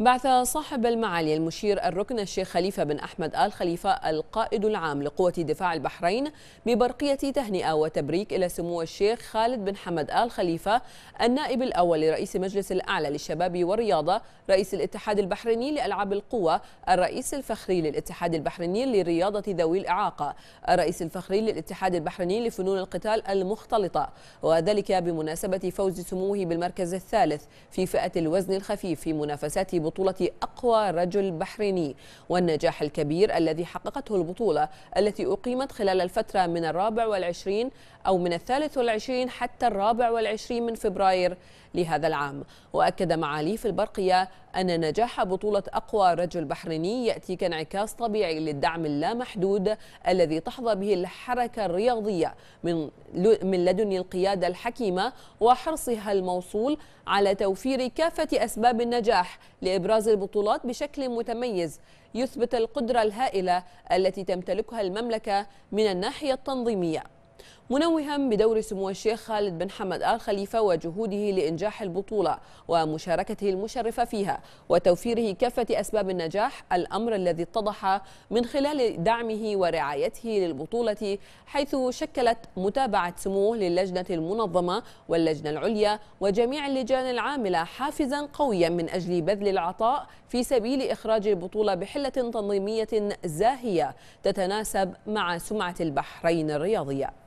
بعث صاحب المعالي المشير الركن الشيخ خليفة بن أحمد آل خليفة القائد العام لقوة دفاع البحرين ببرقية تهنئة وتبريك إلى سمو الشيخ خالد بن حمد آل خليفة النائب الأول لرئيس مجلس الأعلى للشباب والرياضة رئيس الاتحاد البحريني لألعاب القوة الرئيس الفخري للاتحاد البحريني لرياضة ذوي الإعاقة الرئيس الفخري للاتحاد البحريني لفنون القتال المختلطة وذلك بمناسبة فوز سموه بالمركز الثالث في فئة الوزن الخفيف في منافسات بطولة أقوى رجل بحريني والنجاح الكبير الذي حققته البطولة التي أقيمت خلال الفترة من الرابع والعشرين أو من الثالث والعشرين حتى الرابع والعشرين من فبراير لهذا العام وأكد معالي في البرقية أن نجاح بطولة أقوى رجل بحريني يأتي كانعكاس طبيعي للدعم اللامحدود الذي تحظى به الحركة الرياضية من من لدن القيادة الحكيمة وحرصها الموصول على توفير كافة أسباب النجاح لإبراز البطولات بشكل متميز يثبت القدرة الهائلة التي تمتلكها المملكة من الناحية التنظيمية منوها بدور سمو الشيخ خالد بن حمد آل خليفة وجهوده لإنجاح البطولة ومشاركته المشرفة فيها وتوفيره كافة أسباب النجاح الأمر الذي اتضح من خلال دعمه ورعايته للبطولة حيث شكلت متابعة سموه للجنة المنظمة واللجنة العليا وجميع اللجان العاملة حافزا قويا من أجل بذل العطاء في سبيل إخراج البطولة بحلة تنظيمية زاهية تتناسب مع سمعة البحرين الرياضية